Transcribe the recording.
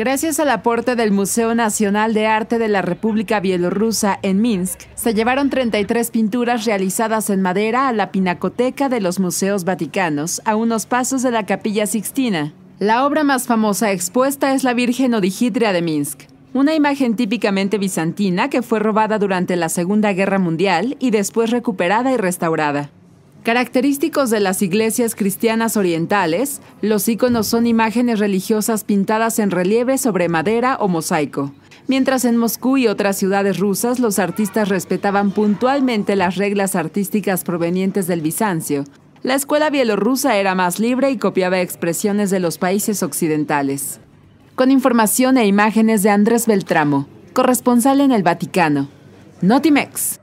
Gracias al aporte del Museo Nacional de Arte de la República Bielorrusa en Minsk, se llevaron 33 pinturas realizadas en madera a la Pinacoteca de los Museos Vaticanos, a unos pasos de la Capilla Sixtina. La obra más famosa expuesta es la Virgen Odigitria de Minsk, una imagen típicamente bizantina que fue robada durante la Segunda Guerra Mundial y después recuperada y restaurada. Característicos de las iglesias cristianas orientales, los iconos son imágenes religiosas pintadas en relieve sobre madera o mosaico. Mientras en Moscú y otras ciudades rusas los artistas respetaban puntualmente las reglas artísticas provenientes del Bizancio, la escuela bielorrusa era más libre y copiaba expresiones de los países occidentales. Con información e imágenes de Andrés Beltramo, corresponsal en el Vaticano. Notimex.